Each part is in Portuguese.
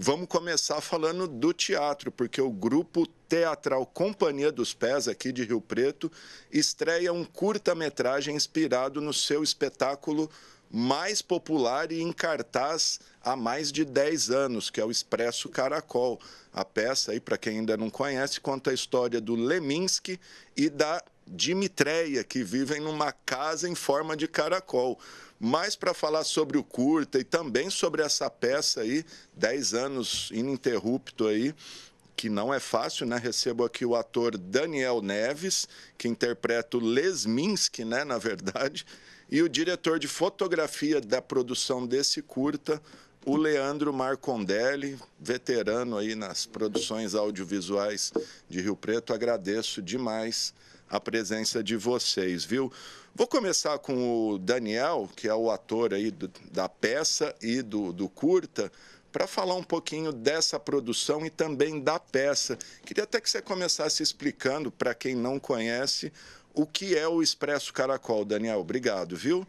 Vamos começar falando do teatro, porque o grupo teatral Companhia dos Pés, aqui de Rio Preto, estreia um curta-metragem inspirado no seu espetáculo mais popular e em cartaz há mais de 10 anos, que é o Expresso Caracol. A peça, para quem ainda não conhece, conta a história do Leminski e da Dimitréia que vivem numa casa em forma de caracol. Mas para falar sobre o curta e também sobre essa peça aí, 10 anos ininterrupto aí, que não é fácil, né? Recebo aqui o ator Daniel Neves, que interpreta o Lesminski, né, na verdade, e o diretor de fotografia da produção desse curta, o Leandro Marcondelli, veterano aí nas produções audiovisuais de Rio Preto. Agradeço demais a presença de vocês, viu? Vou começar com o Daniel, que é o ator aí do, da peça e do, do curta, para falar um pouquinho dessa produção e também da peça. Queria até que você começasse explicando para quem não conhece o que é o Expresso Caracol, Daniel. Obrigado, viu?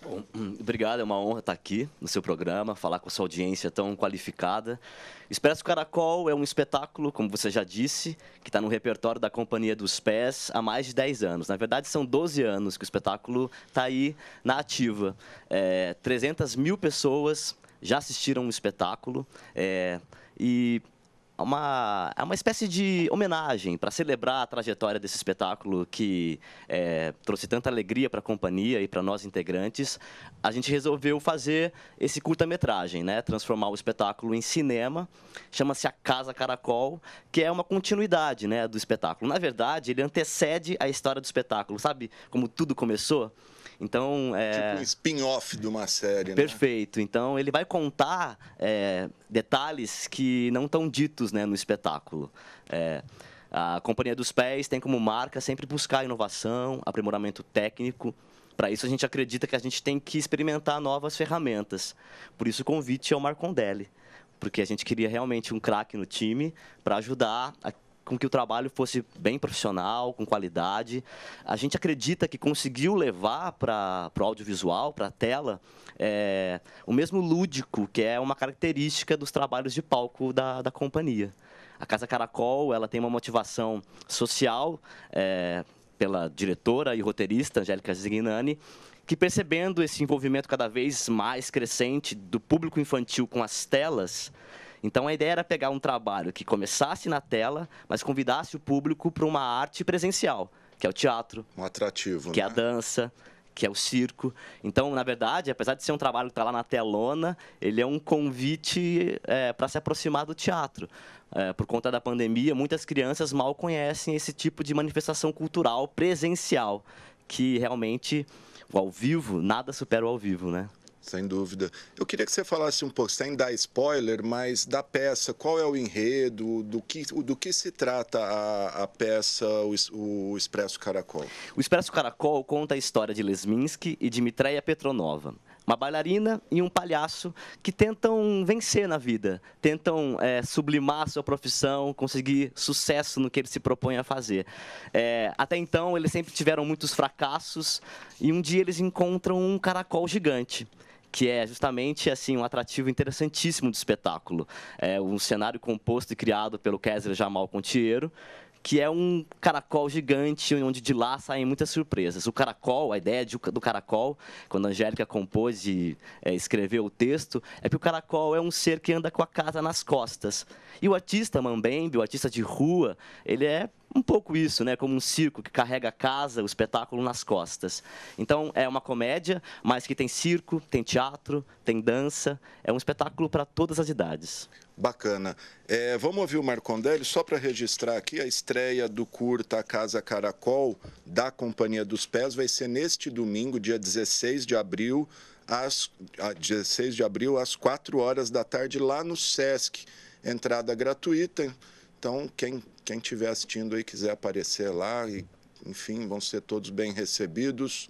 Bom, hum, obrigado, é uma honra estar aqui no seu programa, falar com a sua audiência tão qualificada. Expresso Caracol é um espetáculo, como você já disse, que está no repertório da Companhia dos Pés há mais de 10 anos. Na verdade, são 12 anos que o espetáculo está aí na ativa. É, 300 mil pessoas já assistiram o espetáculo é, e é uma, é uma espécie de homenagem para celebrar a trajetória desse espetáculo que é, trouxe tanta alegria para a companhia e para nós integrantes. A gente resolveu fazer esse curta-metragem, né? transformar o espetáculo em cinema. Chama-se A Casa Caracol, que é uma continuidade né, do espetáculo. Na verdade, ele antecede a história do espetáculo. Sabe como tudo começou? Então, é... Tipo um spin-off de uma série, né? Perfeito. Né? Então, ele vai contar é, detalhes que não estão ditos né, no espetáculo. É, a Companhia dos Pés tem como marca sempre buscar inovação, aprimoramento técnico. Para isso, a gente acredita que a gente tem que experimentar novas ferramentas. Por isso, o convite é o Marcondelli porque a gente queria realmente um craque no time para ajudar a com que o trabalho fosse bem profissional, com qualidade. A gente acredita que conseguiu levar para o audiovisual, para a tela, é, o mesmo lúdico, que é uma característica dos trabalhos de palco da, da companhia. A Casa Caracol ela tem uma motivação social é, pela diretora e roteirista Angélica Zignani, que percebendo esse envolvimento cada vez mais crescente do público infantil com as telas, então a ideia era pegar um trabalho que começasse na tela, mas convidasse o público para uma arte presencial, que é o teatro, um atrativo, que né? é a né? dança, que é o circo. Então, na verdade, apesar de ser um trabalho que está lá na telona, ele é um convite é, para se aproximar do teatro. É, por conta da pandemia, muitas crianças mal conhecem esse tipo de manifestação cultural presencial, que realmente o ao vivo nada supera o ao vivo, né? Sem dúvida. Eu queria que você falasse um pouco, sem dar spoiler, mas da peça, qual é o enredo, do que, do que se trata a, a peça o, o Expresso Caracol? O Expresso Caracol conta a história de Lesminski e Dmitreia Petronova uma bailarina e um palhaço que tentam vencer na vida, tentam é, sublimar a sua profissão, conseguir sucesso no que eles se propõem a fazer. É, até então, eles sempre tiveram muitos fracassos e um dia eles encontram um caracol gigante que é justamente assim um atrativo interessantíssimo do espetáculo. É um cenário composto e criado pelo Kaiser Jamal Contiero, que é um caracol gigante, onde de lá saem muitas surpresas. O caracol, a ideia de, do caracol, quando a Angélica compôs e é, escreveu o texto, é que o caracol é um ser que anda com a casa nas costas. E o artista Mambembe, o artista de rua, ele é um pouco isso, né? Como um circo que carrega a casa, o espetáculo nas costas. Então é uma comédia, mas que tem circo, tem teatro, tem dança. É um espetáculo para todas as idades. Bacana. É, vamos ouvir o Marcondelli, só para registrar aqui, a estreia do curta Casa Caracol, da Companhia dos Pés, vai ser neste domingo, dia 16 de abril, às, 16 ah, de abril, às 4 horas da tarde, lá no Sesc. Entrada gratuita, então, quem, quem estiver assistindo aí, quiser aparecer lá, e, enfim, vão ser todos bem recebidos.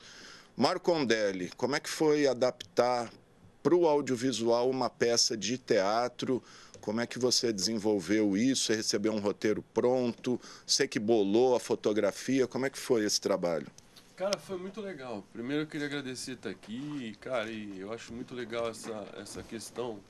Marco Ondelli, como é que foi adaptar para o audiovisual uma peça de teatro? Como é que você desenvolveu isso? Você recebeu um roteiro pronto? Você que bolou a fotografia? Como é que foi esse trabalho? Cara, foi muito legal. Primeiro eu queria agradecer estar aqui, cara, e eu acho muito legal essa, essa questão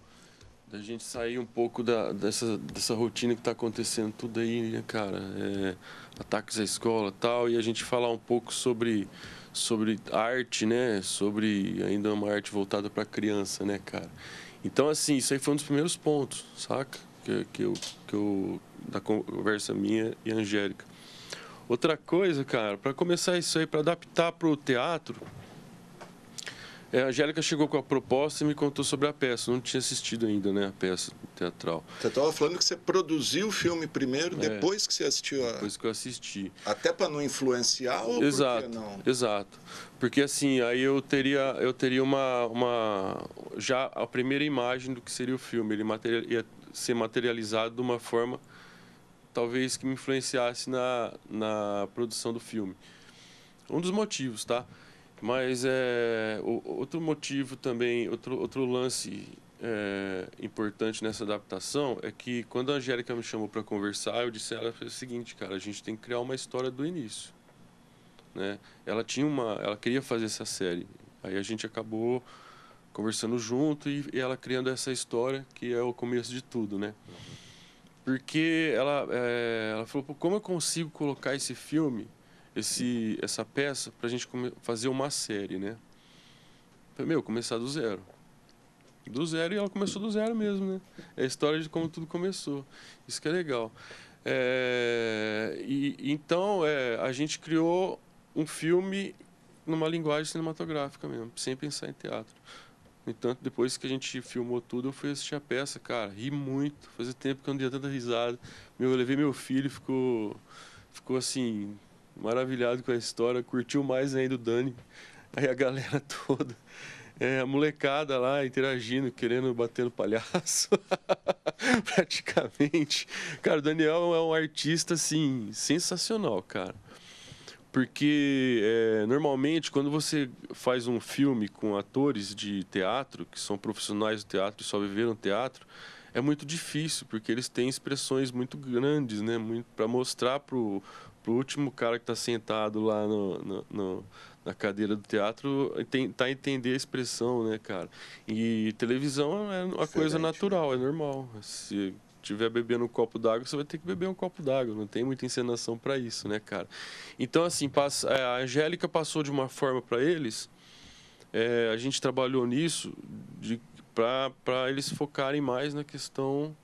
da gente sair um pouco da, dessa, dessa rotina que está acontecendo tudo aí, né, cara? É, ataques à escola tal, e a gente falar um pouco sobre, sobre arte, né? Sobre ainda uma arte voltada para criança, né, cara? Então, assim, isso aí foi um dos primeiros pontos, saca? Que, que, eu, que eu. da conversa minha e Angélica. Outra coisa, cara, para começar isso aí, para adaptar para o teatro, é, a Angélica chegou com a proposta e me contou sobre a peça. Eu não tinha assistido ainda, né, a peça teatral. Você estava falando que você produziu o filme primeiro, é, depois que você assistiu a... Depois que eu assisti. Até para não influenciar ou exato, não? Exato, porque assim, aí eu teria, eu teria uma, uma... Já a primeira imagem do que seria o filme, ele material, ia ser materializado de uma forma talvez que me influenciasse na, na produção do filme. Um dos motivos, tá? Mas é, o, outro motivo também, outro, outro lance é, importante nessa adaptação é que quando a Angélica me chamou para conversar, eu disse a ela o seguinte, cara, a gente tem que criar uma história do início. Né? Ela tinha uma, ela queria fazer essa série. Aí a gente acabou conversando junto e, e ela criando essa história que é o começo de tudo, né? Uhum. Porque ela, é, ela falou, como eu consigo colocar esse filme esse, essa peça para a gente fazer uma série, né? Meu, começar do zero. Do zero, e ela começou do zero mesmo, né? É a história de como tudo começou. Isso que é legal. É, e, então, é, a gente criou um filme numa linguagem cinematográfica mesmo, sem pensar em teatro. No entanto, depois que a gente filmou tudo, eu fui assistir a peça, cara, ri muito. Fazia tempo que eu não dei tanta risada. Meu, eu levei meu filho, ficou, ficou assim, maravilhado com a história, curtiu mais ainda o Dani, aí a galera toda, é, a molecada lá interagindo, querendo bater no palhaço, praticamente. Cara, o Daniel é um artista, assim, sensacional, cara. Porque é, normalmente quando você faz um filme com atores de teatro, que são profissionais do teatro e só viveram teatro, é muito difícil, porque eles têm expressões muito grandes, né? Para mostrar pro pro último cara que está sentado lá no, no, no, na cadeira do teatro tá a entender a expressão, né, cara? E televisão é uma Excelente, coisa né? natural, né? é normal. Se tiver bebendo um copo d'água, você vai ter que beber um copo d'água. Não tem muita encenação para isso, né, cara? Então, assim, passa, é, a Angélica passou de uma forma para eles. É, a gente trabalhou nisso para eles focarem mais na questão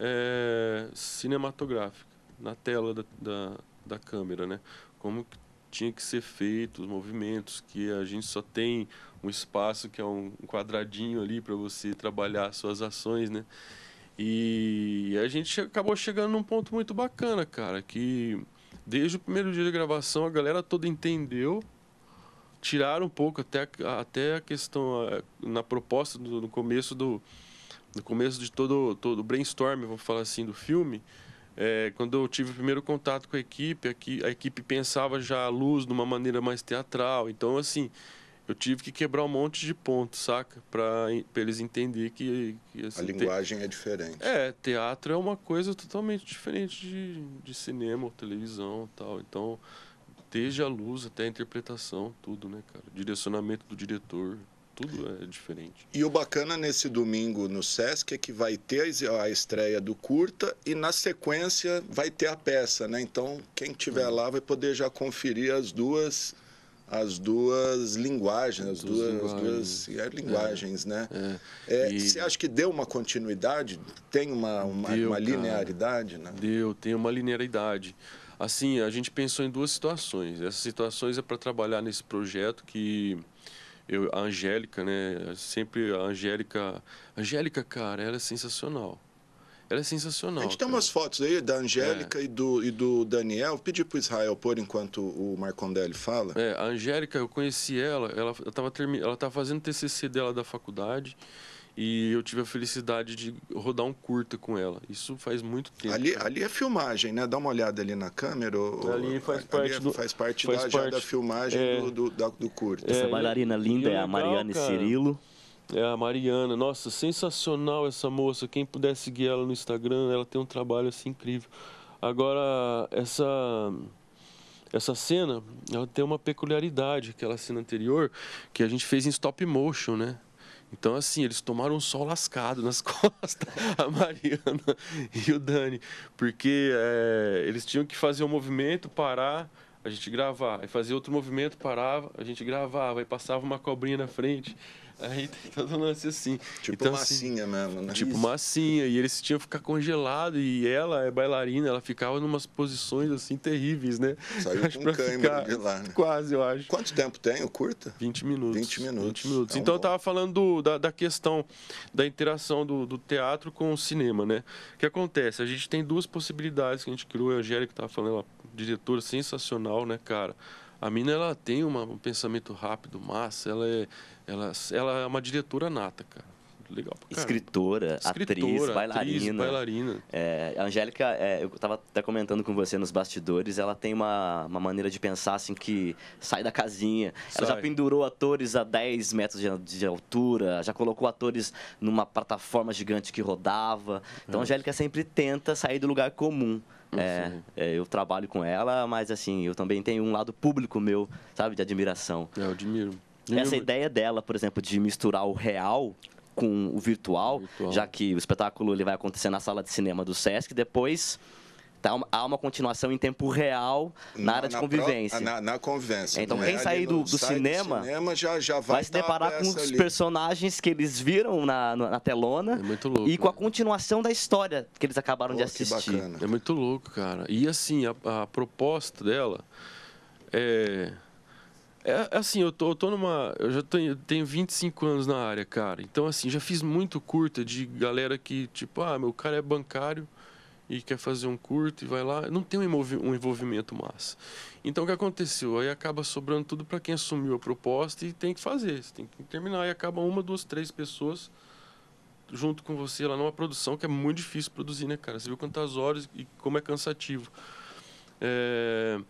é, cinematográfica, na tela da, da, da câmera, né? Como que tinha que ser feito, os movimentos, que a gente só tem um espaço que é um quadradinho ali para você trabalhar suas ações, né? E a gente acabou chegando num ponto muito bacana, cara, que desde o primeiro dia de gravação a galera toda entendeu, tiraram um pouco até a, até a questão na proposta do, no começo do no começo de todo todo brainstorm, vamos falar assim, do filme é, quando eu tive o primeiro contato com a equipe, a equipe pensava já a luz de uma maneira mais teatral. Então, assim, eu tive que quebrar um monte de pontos, saca? Para eles entenderem que. que assim, a linguagem te... é diferente. É, teatro é uma coisa totalmente diferente de, de cinema ou televisão tal. Então, desde a luz até a interpretação, tudo, né, cara? Direcionamento do diretor tudo é diferente. E o bacana nesse domingo no Sesc é que vai ter a estreia do curta e na sequência vai ter a peça, né? Então quem tiver é. lá vai poder já conferir as duas as duas linguagens, as duas, duas, duas, é, linguagens é, né? É. é. E... Você acha que deu uma continuidade? Tem uma, uma, deu, uma linearidade, cara. né? Deu, tem uma linearidade. Assim, a gente pensou em duas situações. Essas situações é para trabalhar nesse projeto que eu, a Angélica, né? Sempre a Angélica. Angélica, cara, ela é sensacional. Ela é sensacional. A gente tem umas fotos aí da Angélica é. e, do, e do Daniel. Pedi pro Israel pôr enquanto o Marcondelli fala. É, a Angélica, eu conheci ela, ela estava ela tava tá fazendo TCC dela da faculdade. E eu tive a felicidade de rodar um curta com ela. Isso faz muito tempo. Ali, ali é filmagem, né? Dá uma olhada ali na câmera. Ou, ali faz parte, ali do, faz parte faz da, parte, da filmagem é, do, do, do curta. É, essa é, bailarina linda é, legal, a Mariana cara. Cirilo. É a Mariana. Nossa, sensacional essa moça. Quem puder seguir ela no Instagram, ela tem um trabalho assim incrível. Agora, essa essa cena, ela tem uma peculiaridade, aquela cena anterior, que a gente fez em stop motion, né? Então, assim, eles tomaram um sol lascado nas costas, a Mariana e o Dani, porque é, eles tinham que fazer um movimento, parar, a gente gravar, e fazer outro movimento, parava, a gente gravava, e passava uma cobrinha na frente. Aí tem todo um lance assim. Tipo então, assim, massinha assim, mesmo, né? Tipo Isso. massinha. E eles tinham que ficar congelado. E ela é bailarina, ela ficava em umas posições assim terríveis, né? Saiu acho, com câimbra de lá, né? Quase, eu acho. Quanto tempo tem o curta? 20 minutos. 20 minutos. 20 minutos. É então um eu tava falando do, da, da, questão da interação do, do, teatro com o cinema, né? O que acontece? A gente tem duas possibilidades que a gente criou. A Angélica tava falando, ela, diretora sensacional, né, cara? A mina ela tem uma, um pensamento rápido, massa, ela é, ela, ela é uma diretora nata, cara. Legal Escritora, Escritora, atriz, bailarina. Atriz, bailarina. É, a Angélica, é, eu estava até comentando com você nos bastidores, ela tem uma, uma maneira de pensar assim que sai da casinha. Sai. Ela já pendurou atores a 10 metros de, de, altura, já colocou atores numa plataforma gigante que rodava. Então é. a Angélica sempre tenta sair do lugar comum. É, é, eu trabalho com ela, mas assim, eu também tenho um lado público meu, sabe, de admiração. É, eu admiro. admiro. Essa ideia dela, por exemplo, de misturar o real com o virtual, virtual, já que o espetáculo ele vai acontecer na sala de cinema do Sesc, depois Tá, há uma continuação em tempo real na, na área de convivência. na, na, convivência. Então, né? quem é, sair do, do sai cinema, do cinema já, já vai, vai se deparar com os ali. personagens que eles viram na, na telona é louco, e com a né? continuação da história que eles acabaram Pô, de assistir. É muito louco, cara. E assim, a, a proposta dela é. É, é assim, eu tô, eu tô numa. Eu já tenho, tenho 25 anos na área, cara. Então, assim, já fiz muito curta de galera que, tipo, ah, meu cara é bancário e quer fazer um curto e vai lá, não tem um envolvimento massa. Então o que aconteceu? Aí acaba sobrando tudo para quem assumiu a proposta e tem que fazer, você tem que terminar. E acaba uma, duas, três pessoas junto com você lá numa produção que é muito difícil produzir, né, cara? Você viu quantas horas e como é cansativo. É...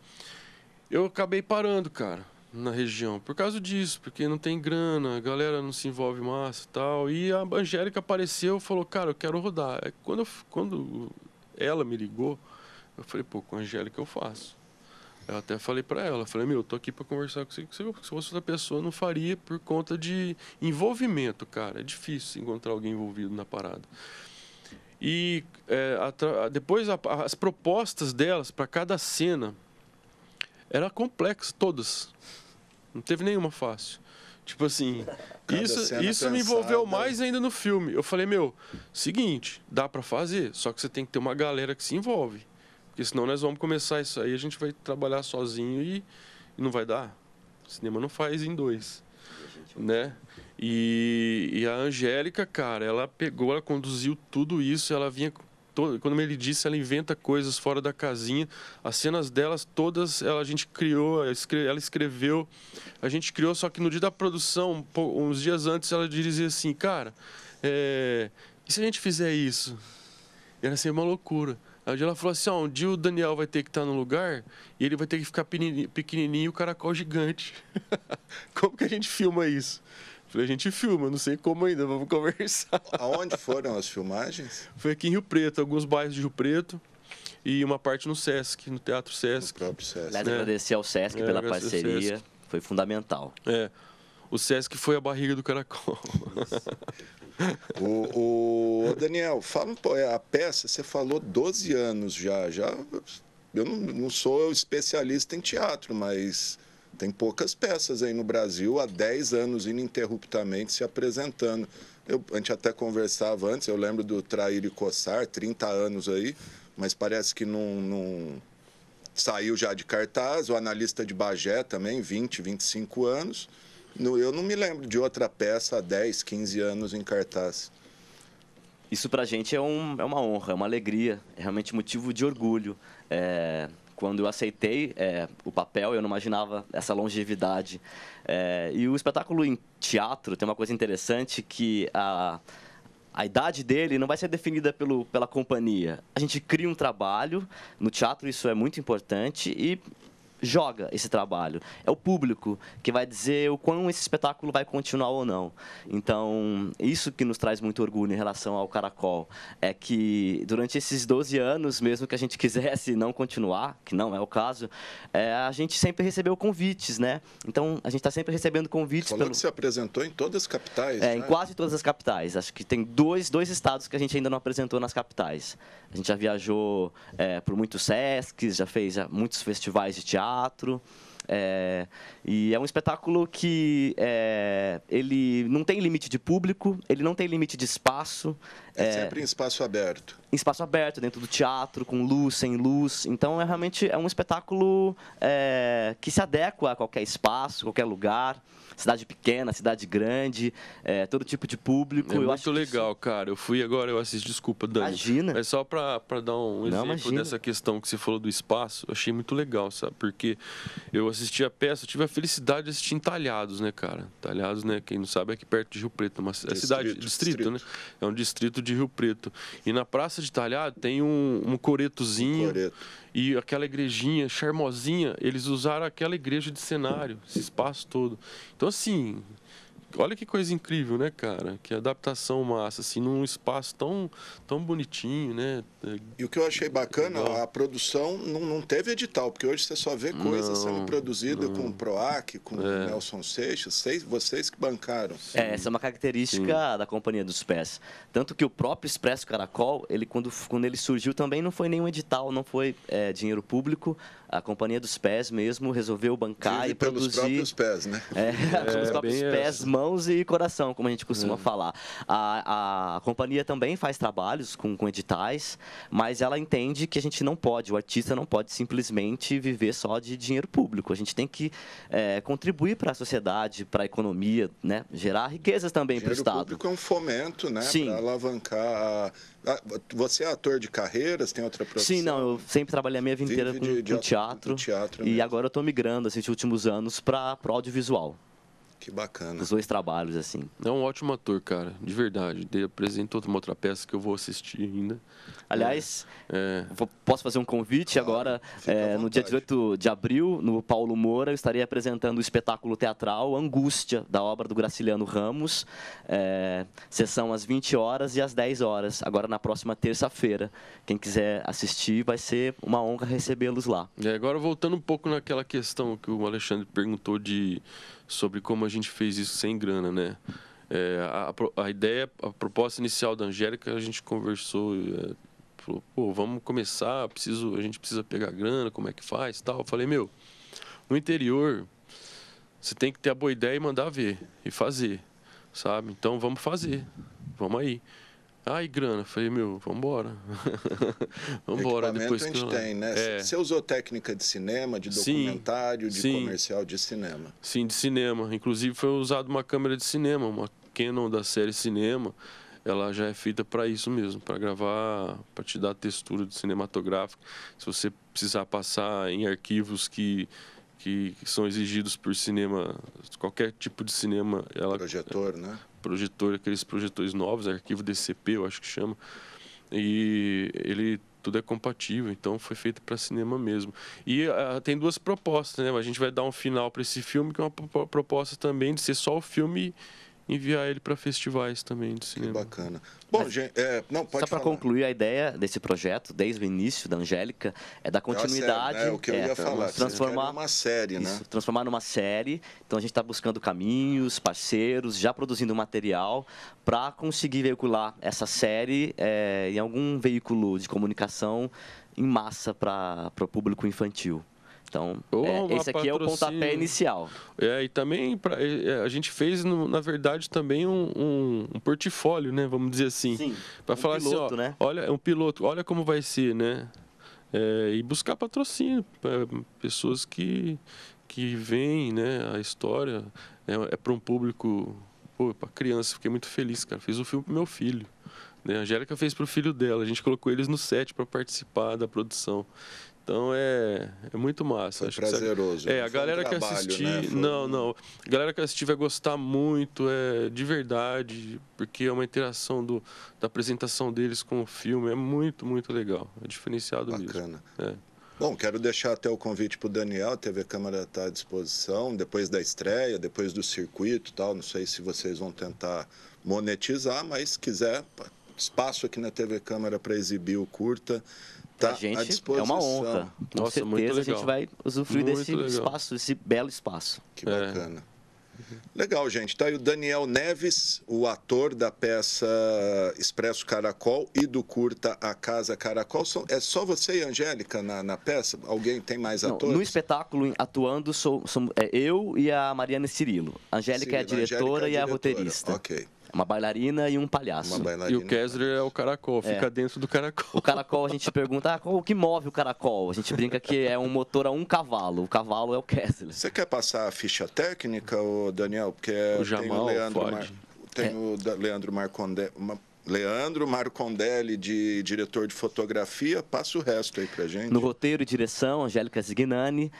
Eu acabei parando, cara, na região por causa disso, porque não tem grana, a galera não se envolve massa e tal. E a Angélica apareceu e falou, cara, eu quero rodar. É, quando, quando ela me ligou. Eu falei, pô, com a Angélica eu faço. Eu até falei para ela, falei, meu, eu tô aqui para conversar com você, que se fosse outra pessoa não faria por conta de envolvimento, cara. É difícil encontrar alguém envolvido na parada. E é, a, depois a, as propostas delas para cada cena era complexa, todas. Não teve nenhuma fácil. Tipo assim, isso, isso me envolveu mais ainda no filme. Eu falei, meu, seguinte, dá para fazer, só que você tem que ter uma galera que se envolve. Porque senão nós vamos começar isso aí, a gente vai trabalhar sozinho e, e não vai dar. O cinema não faz em dois. né? E, e, a Angélica, cara, ela pegou, ela conduziu tudo isso, ela vinha quando ele disse, ela inventa coisas fora da casinha. As cenas delas todas, ela, a gente criou, ela escreveu, a gente criou, só que no dia da produção, uns dias antes, ela dizia assim, cara, é, e se a gente fizer isso? Era assim, uma loucura. Aí ela falou assim, ó, ah, um dia o Daniel vai ter que estar tá no lugar e ele vai ter que ficar pequenininho, pequenininho o caracol gigante. como que a gente filma isso? Falei, a gente filma, não sei como ainda, vamos conversar. Aonde foram as filmagens? Foi aqui em Rio Preto, alguns bairros de Rio Preto e uma parte no Sesc, no Teatro Sesc. No próprio Sesc. Aliás, né? agradecer ao Sesc é, pela parceria, foi fundamental. É, o Sesc foi a barriga do caracol. o, o, Daniel, fala é, a peça, você falou 12 anos já, já eu não, não sou especialista em teatro, mas tem poucas peças aí no Brasil há 10 anos ininterruptamente se apresentando. Eu, a gente até conversava antes, eu lembro do Trair e Coçar, 30 anos aí, mas parece que não, não saiu já de cartaz. O analista de Bagé também, 20, 25 anos. Eu não me lembro de outra peça há 10, 15 anos em cartaz. Isso pra gente é, um, é uma honra, é uma alegria, é realmente motivo de orgulho. É, quando eu aceitei é, o papel, eu não imaginava essa longevidade. É, e o espetáculo em teatro tem uma coisa interessante que a, a idade dele não vai ser definida pelo, pela companhia. A gente cria um trabalho, no teatro isso é muito importante, e joga esse trabalho. É o público que vai dizer o quão esse espetáculo vai continuar ou não. Então, isso que nos traz muito orgulho em relação ao Caracol é que durante esses 12 anos, mesmo que a gente quisesse não continuar, que não é o caso, é, a gente sempre recebeu convites, né? Então, a gente está sempre recebendo convites. Falou pelo... que se apresentou em todas as capitais. É, né? em quase todas as capitais. Acho que tem dois, dois estados que a gente ainda não apresentou nas capitais. A gente já viajou é, por muitos SESCs, já fez já, é, muitos festivais de teatro teatro. É, e é um espetáculo que é, ele não tem limite de público, ele não tem limite de espaço. É, é, sempre em espaço aberto. Em espaço aberto, dentro do teatro, com luz, sem luz. Então é realmente é um espetáculo é, que se adequa a qualquer espaço, qualquer lugar cidade pequena, cidade grande, é, todo tipo de público. É eu muito acho legal, isso... cara. Eu fui agora, eu assisti, desculpa, Dani. Imagina. Mas é só para dar um exemplo Não, dessa questão que você falou do espaço, eu achei muito legal, sabe? Porque eu assisti a peça, eu tive a felicidade de assistir em Talhados, né, cara? Talhados, né? Quem não sabe é aqui perto de Rio Preto, uma é distrito, cidade, distrito, né? distrito, né? É um distrito de Rio Preto. E na Praça de Talhado tem um, um coretozinho. Um coreto e aquela igrejinha charmosinha, eles usaram aquela igreja de cenário, esse espaço todo. Então, assim, olha que coisa incrível, né, cara? Que adaptação massa, assim, num espaço tão, tão bonitinho, né? É e o que eu achei bacana, Legal. a produção não, não teve edital, porque hoje você só vê coisas sendo produzidas com o PROAC, com é. o Nelson Seixas, vocês, vocês que bancaram. É, essa é uma característica Sim. da Companhia dos Pés. Tanto que o próprio Expresso Caracol, ele, quando, quando ele surgiu também não foi nenhum edital, não foi é, dinheiro público, a Companhia dos Pés mesmo resolveu bancar Vive e pelos produzir... pelos próprios pés, né? É, é pelos próprios pés, mano mãos e coração, como a gente costuma uhum. falar. A, a companhia também faz trabalhos com, com editais, mas ela entende que a gente não pode, o artista não pode simplesmente viver só de dinheiro público. A gente tem que é, contribuir para a sociedade, para a economia, né? gerar riquezas também para o Estado. O público é um fomento né? para alavancar. A... Você é ator de carreiras, tem outra profissão? Sim, não, eu sempre trabalhei a minha vida inteira com, de, de com teatro, teatro e agora eu estou migrando assim, esses últimos anos para o audiovisual. Que bacana. Os dois trabalhos, assim. É um ótimo ator, cara, de verdade. Ele apresentou uma outra peça que eu vou assistir ainda. Aliás, é. é. posso fazer um convite claro, agora? É, no dia 18 de abril, no Paulo Moura, eu estarei apresentando o espetáculo teatral Angústia, da obra do Graciliano Ramos. É, sessão às 20 horas e às 10 horas, agora na próxima terça-feira. Quem quiser assistir, vai ser uma honra recebê-los lá. E é, agora, voltando um pouco naquela questão que o Alexandre perguntou de sobre como a gente fez isso sem grana, né? É, a, a, ideia, a proposta inicial da Angélica, a gente conversou, é, falou, pô, vamos começar, preciso, a gente precisa pegar grana, como é que faz tal. Eu falei, meu, no interior, você tem que ter a boa ideia e mandar ver e fazer, sabe? Então vamos fazer, vamos aí. Ai, grana, falei, meu, vambora. vambora depois que. A gente eu... tem, né? É. Você usou técnica de cinema, de documentário, sim, de sim. comercial de cinema. Sim, de cinema. Inclusive foi usado uma câmera de cinema, uma Canon da série Cinema. Ela já é feita para isso mesmo, para gravar, para te dar textura de cinematográfica. Se você precisar passar em arquivos que que são exigidos por cinema, qualquer tipo de cinema. Ela, projetor, né? projetor, aqueles projetores novos, arquivo DCP, eu acho que chama. E ele tudo é compatível, então foi feito para cinema mesmo. E uh, tem duas propostas, né? A gente vai dar um final para esse filme que é uma proposta também de ser só o filme enviar ele para festivais também de cinema. Que bacana. Bom, Mas, gente, é, não, pode Só para concluir, a ideia desse projeto, desde o início da Angélica, é da ah, continuidade. Né? É, série, né? o que eu é, ia falar. Transformar numa série, né? isso, transformar numa série. Então a gente está buscando caminhos, parceiros, já produzindo material para conseguir veicular essa série é, em algum veículo de comunicação em massa para o público infantil. Então, oh, é, esse aqui é o pontapé inicial. É, e também pra, é, é, a gente fez, na verdade, também um, um, um portfólio, né? Vamos dizer assim. Para um falar assim, piloto, assim, ó, né? olha, é um piloto, olha como vai ser, né? É, e buscar patrocínio para pessoas que, que veem né, a história. É, é para um público, pô, para criança, fiquei muito feliz, cara. Fiz o um filme pro meu filho. Né? A Angélica fez para o filho dela, a gente colocou eles no set para participar da produção. Então é, é muito massa. Foi acho prazeroso. É, né? Que, é, a galera um trabalho, que assistir. Né? Foi... Não, não. A galera que assistir vai gostar muito, é de verdade, porque é uma interação do, da apresentação deles com o filme. É muito, muito legal. É diferenciado Bacana. mesmo. É. Bom, quero deixar até o convite para o Daniel, a TV Câmara está à disposição, depois da estreia, depois do circuito tal. Não sei se vocês vão tentar monetizar, mas quiser, espaço aqui na TV Câmara para exibir o curta tá a gente à é uma honra. Com Nossa, certeza a gente vai usufruir muito desse legal. espaço, desse belo espaço. Que é. bacana. Legal, gente. Tá aí o Daniel Neves, o ator da peça Expresso Caracol e do curta A Casa Caracol. É só você e Angélica na, na peça? Alguém tem mais Não, atores? No espetáculo, atuando, sou, sou é eu e a Mariana Cirilo. É a Angélica Cirilo, é a diretora e a, a roteirista. Ok. Uma bailarina e um palhaço. E o Kessler é o caracol, fica é. dentro do caracol. O caracol a gente pergunta, ah, o que move o caracol? A gente brinca que é um motor a um cavalo. O cavalo é o Kessler. Você quer passar a ficha técnica, Daniel? Porque o Jamal, tem o Leandro, Mar... tem é. o Leandro Marconde... Leandro Marcondelli, de diretor de fotografia, passa o resto aí pra gente. No roteiro e direção, Angélica Zignani.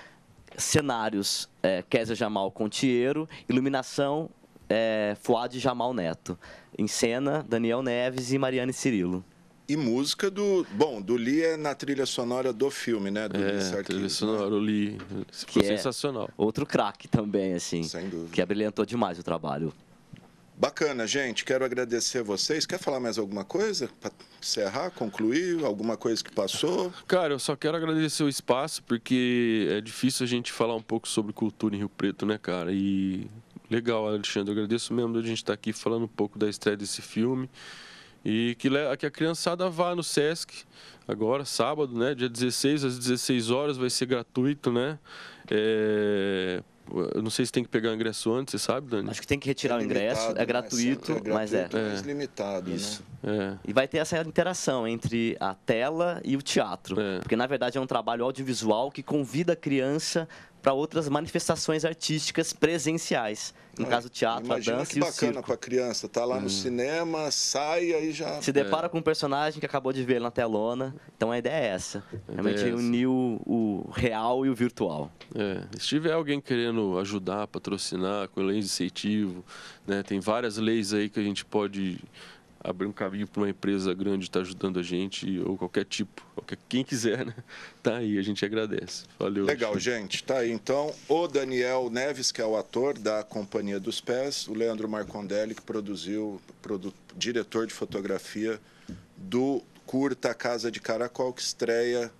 Cenários, é, Kézia Jamal Contiero. Iluminação, é, Fuad Jamal Neto. Em cena, Daniel Neves e Mariane Cirilo. E música do. Bom, do Lee é na trilha sonora do filme, né? Do é, Lee trilha né? sonora, o Lee. Ficou que é sensacional. É outro craque também, assim. Sem dúvida. Que abrilhantou demais o trabalho. Bacana, gente. Quero agradecer a vocês. Quer falar mais alguma coisa para encerrar, concluir? Alguma coisa que passou? Cara, eu só quero agradecer o espaço, porque é difícil a gente falar um pouco sobre cultura em Rio Preto, né, cara? E Legal, Alexandre. Agradeço mesmo de a gente estar tá aqui falando um pouco da estreia desse filme. E que, que a criançada vá no Sesc agora, sábado, né? Dia 16 às 16 horas, vai ser gratuito, né? É... Eu não sei se tem que pegar o ingresso antes, você sabe, Dani? Acho que tem que retirar é né? o ingresso, é, é, é, gratuito, é gratuito, mas é. Mais limitado, né? Isso. Né? É. E vai ter essa interação entre a tela e o teatro. É. Porque, na verdade, é um trabalho audiovisual que convida a criança para outras manifestações artísticas presenciais, no caso teatro, imagina a dança que e o bacana para criança, tá lá no hum. cinema, sai e já se depara é. com um personagem que acabou de ver na telona. Então a ideia é essa, realmente é unir o, o, real e o virtual. É. Se tiver alguém querendo ajudar, patrocinar com leis de incentivo, né, tem várias leis aí que a gente pode abrir um caminho para uma empresa grande estar tá ajudando a gente, ou qualquer tipo, qualquer, quem quiser, né? Tá aí, a gente agradece. Valeu. Legal, gente. gente. Tá aí então o Daniel Neves, que é o ator da Companhia dos Pés, o Leandro Marcondelli, que produziu, produ, diretor de fotografia do curta Casa de Caracol, que estreia,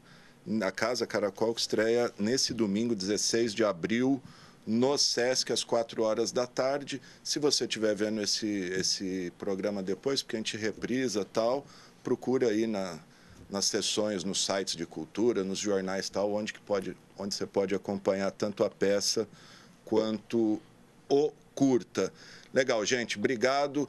na Casa Caracol, que estreia nesse domingo, 16 de abril no SESC às 4 horas da tarde. Se você estiver vendo esse, esse programa depois, porque a gente reprisa tal, procura aí na, nas sessões, nos sites de cultura, nos jornais tal, onde, que pode, onde você pode acompanhar tanto a peça quanto o curta. Legal, gente. Obrigado.